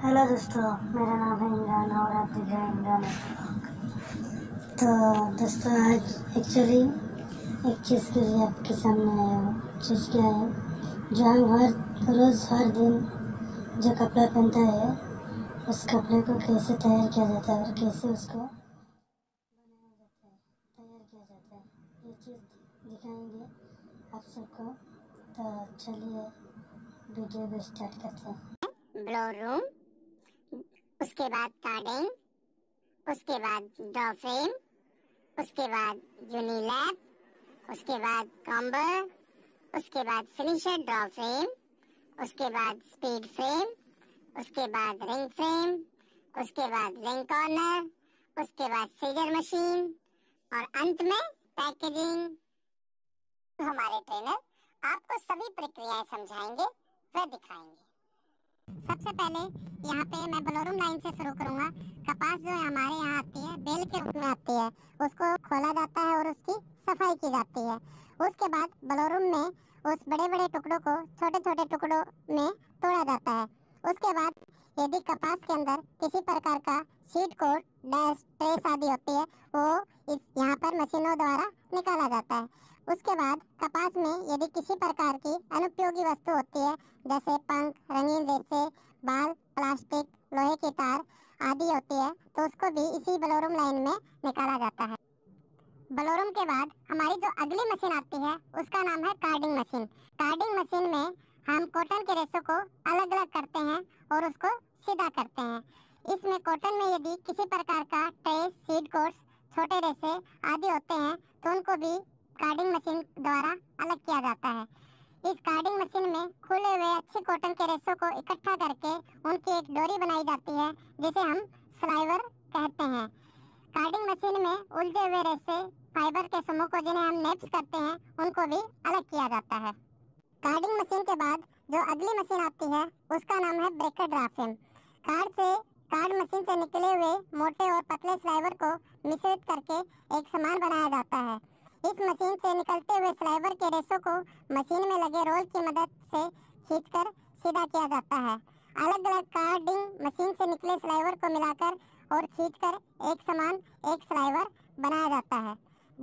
hello दोस्तों मेरा नाम है इमरान और आप देख रहे हैं इमरान तो दोस्तों आज एक्चुअली एक चीज़ के लिए आपके सामने आया हूँ चीज़ क्या है जो हम हर रोज़ हर दिन जो कपड़ा पहनता है उस कपड़े को कैसे तैयार किया जाता है और कैसे उसको बनाया जाता है तैयार किया जाता है ये चीज़ दिखाएंगे आप सबको तो चलिए वीडियो को स्टार्ट करते हैं ब्लॉ रूम उसके बाद कार्डिंग उसके बाद डॉफ्रेम उसके बाद यूनिलैप उसके बाद कॉम्बर उसके बाद फिनिशर ड्रॉ उसके बाद स्पीड फ्रेम उसके बाद रिंग फ्रेम उसके बाद रिंग कॉर्नर उसके बाद सीजर मशीन और अंत में पैकेजिंग हमारे ट्रेनर आपको सभी प्रक्रियाएं समझाएंगे वह दिखाएंगे सबसे पहले यहाँ पे मैं बलोरूम लाइन से शुरू करूँगा कपास जो है हमारे यहाँ आती है बेल के रूप में आती है उसको खोला जाता है और उसकी सफाई की जाती है उसके बाद बलोरूम में उस बड़े बड़े टुकड़ों को छोटे छोटे टुकड़ों में तोड़ा जाता है उसके बाद यदि कपास के अंदर किसी प्रकार का शीट कोट डैश ट्रेस आदि होती है वो इस यहाँ पर मशीनों द्वारा निकाला जाता है उसके बाद कपास में यदि किसी प्रकार की अनुपयोगी वस्तु होती है जैसे पंख रंगीन रेसे बाल प्लास्टिक लोहे के तार आदि होती है तो उसको भी इसी बलोरम लाइन में निकाला जाता है बलोरम के बाद हमारी जो अगली मशीन आती है उसका नाम है कार्डिंग मशीन कार्डिंग मशीन में हम कॉटन के रेसों को अलग अलग करते हैं और उसको सीधा करते हैं इसमें कॉटन में यदि किसी प्रकार का ट्रेस सीड कोर्स छोटे रेसे आदि होते हैं तो उनको भी कार्डिंग मशीन द्वारा अलग किया जाता है इस कार्डिंग मशीन में खुले हुए अच्छे कॉटन के रेशों को इकट्ठा करके उनकी एक डोरी बनाई जाती है जिसे हम स्लाइवर कहते हैं कार्डिंग मशीन में उलझे हुए रेशे फाइबर के समूह को जिन्हें हम नेप्स करते हैं उनको भी अलग किया जाता है कार्डिंग मशीन के बाद जो अगली मशीन आती है उसका नाम है ब्रेकर ड्राफ्टिंग कार्ड से कार्ड मशीन से निकले हुए मोटे और पतले स्लाइवर को मिश्रित करके एक समान बनाया जाता है इस मशीन से निकलते हुए स्लाइवर के रेशों को मशीन में लगे रोल की मदद से खींचकर सीधा किया जाता है अलग अलग कार्डिंग मशीन से निकले स्लाइवर को मिलाकर और खींचकर एक समान एक स्लाइवर बनाया जाता है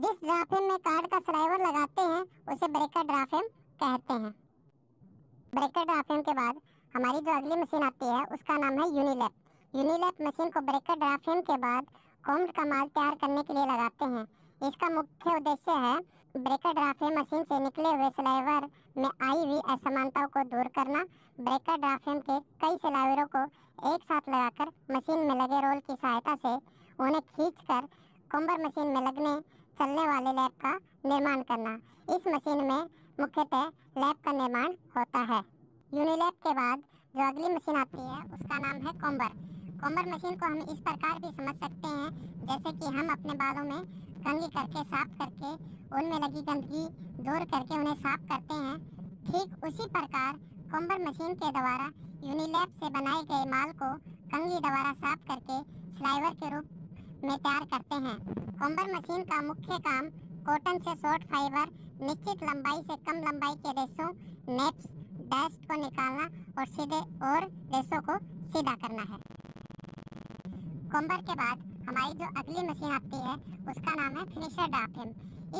जिस ड्राफेम में कार्ड का स्लाइवर लगाते हैं उसे ब्रेकर ड्राफेम कहते हैं ब्रेकर ड्राफेम के बाद हमारी जो अगली मशीन आती है उसका नाम है यूनिलैप यूनिलैप मशीन को ब्रेकर ड्राफेम के बाद कॉम्ड का माल तैयार करने के लिए लगाते हैं इसका मुख्य उद्देश्य है ब्रेकर ड्राफे मशीन से निकले हुए सिलाईवर में आई हुई असमानताओं को दूर करना ब्रेकर ड्राफेम के कई सिलाईवरों को एक साथ लगाकर मशीन में लगे रोल की सहायता से उन्हें खींचकर कुंबर मशीन में लगने चलने वाले लैब का निर्माण करना इस मशीन में मुख्यतः लैब का निर्माण होता है यूनिलैब के बाद जो अगली मशीन आती है उसका नाम है कोम्बर कोम्बर मशीन को हम इस प्रकार भी समझ सकते हैं जैसे कि हम अपने बालों में कंघी करके साफ करके उनमें लगी गंदगी दूर करके उन्हें साफ करते हैं ठीक उसी प्रकार कोम्बर मशीन के द्वारा यूनिलैब से बनाए गए माल को कंघी द्वारा साफ करके स्लाइवर के रूप में तैयार करते हैं कोम्बर मशीन का मुख्य काम कॉटन से शॉर्ट फाइबर निश्चित लंबाई से कम लंबाई के रेशों नेप्स डस्ट को निकालना और सीधे और रेशों को सीधा करना है कोम्बर के बाद हमारी जो अगली मशीन आती है उसका नाम है फिनिशर डाफिम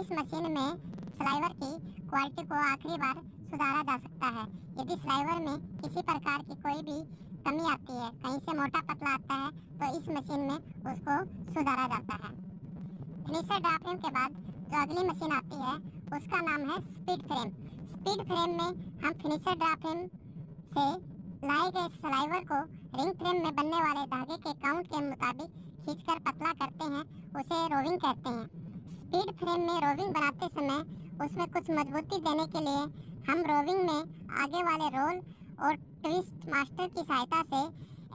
इस मशीन में फ्लाइवर की क्वालिटी को आखिरी बार सुधारा जा सकता है यदि फ्लाइवर में किसी प्रकार की कोई भी कमी आती है कहीं से मोटा पतला आता है तो इस मशीन में उसको सुधारा जाता है फिनिशर डाफिम के बाद जो अगली मशीन आती है उसका नाम है स्पीड फ्रेम स्पीड फ्रेम में हम फिनिशर डाफिम से लाए गए स्लाइवर को रिंग फ्रेम में बनने वाले धागे के काउंट के मुताबिक खींचकर पतला करते हैं उसे रोविंग कहते हैं स्पीड फ्रेम में रोविंग बनाते समय उसमें कुछ मजबूती देने के लिए हम रोविंग में आगे वाले रोल और ट्विस्ट मास्टर की सहायता से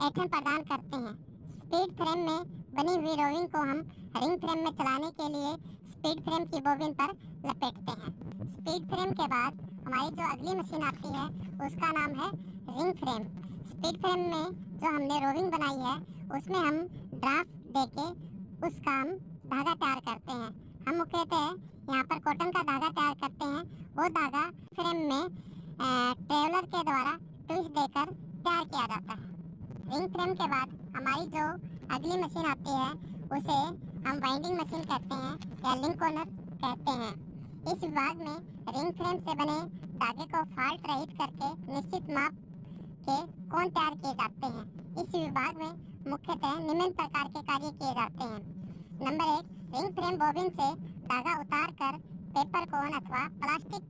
एठन प्रदान करते हैं स्पीड फ्रेम में बनी हुई रोविंग को हम रिंग फ्रेम में चलाने के लिए स्पीड फ्रेम की बोबिन पर लपेटते हैं स्पीड फ्रेम के बाद हमारी जो अगली मशीन आती है उसका नाम है रिंग फ्रेम स्पीड फ्रेम में जो हमने रोविंग बनाई है उसमें हम ड्राफ्ट देके उस काम धागा तैयार करते हैं हम वो कहते हैं यहाँ पर कॉटन का धागा तैयार करते हैं वो धागा फ्रेम में ट्रेवलर के द्वारा ट्विस्ट देकर तैयार किया जाता है रिंग फ्रेम के बाद हमारी जो अगली मशीन आती है उसे हम वाइंडिंग मशीन कहते हैं या लिंक कॉर्नर कहते हैं इस विभाग में रिंग फ्रेम से बने धागे को फॉल्ट रहित करके निश्चित माप के कौन तैयार किए जाते हैं इस विभाग में मुख्यतः निम्न प्रकार के कार्य किए जाते हैं नंबर एक रिंग फ्रेम बॉबिन से धागा उतार कर पेपर कोन अथवा प्लास्टिक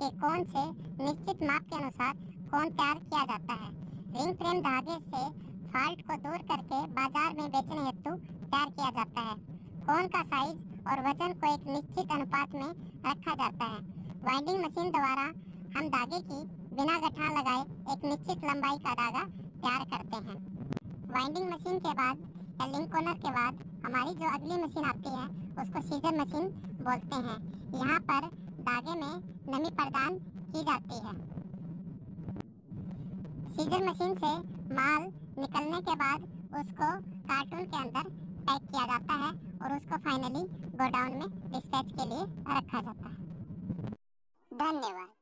के कोन से निश्चित माप के अनुसार कोन तैयार किया जाता है रिंग फ्रेम धागे से फॉल्ट को दूर करके बाजार में बेचने हेतु तैयार किया जाता है कोन का साइज और वजन को एक निश्चित अनुपात में रखा जाता है वाइंडिंग मशीन द्वारा हम धागे की बिना गठा लगाए एक निश्चित लंबाई का धागा तैयार करते हैं वाइंडिंग मशीन के बाद या लिंक कॉर्नर के बाद हमारी जो अगली मशीन आती है उसको सीजर मशीन बोलते हैं यहाँ पर धागे में नमी प्रदान की जाती है सीजर मशीन से माल निकलने के बाद उसको कार्टून के अंदर पैक किया जाता है और उसको फाइनली गोडाउन में डिस्पैच के लिए रखा जाता है धन्यवाद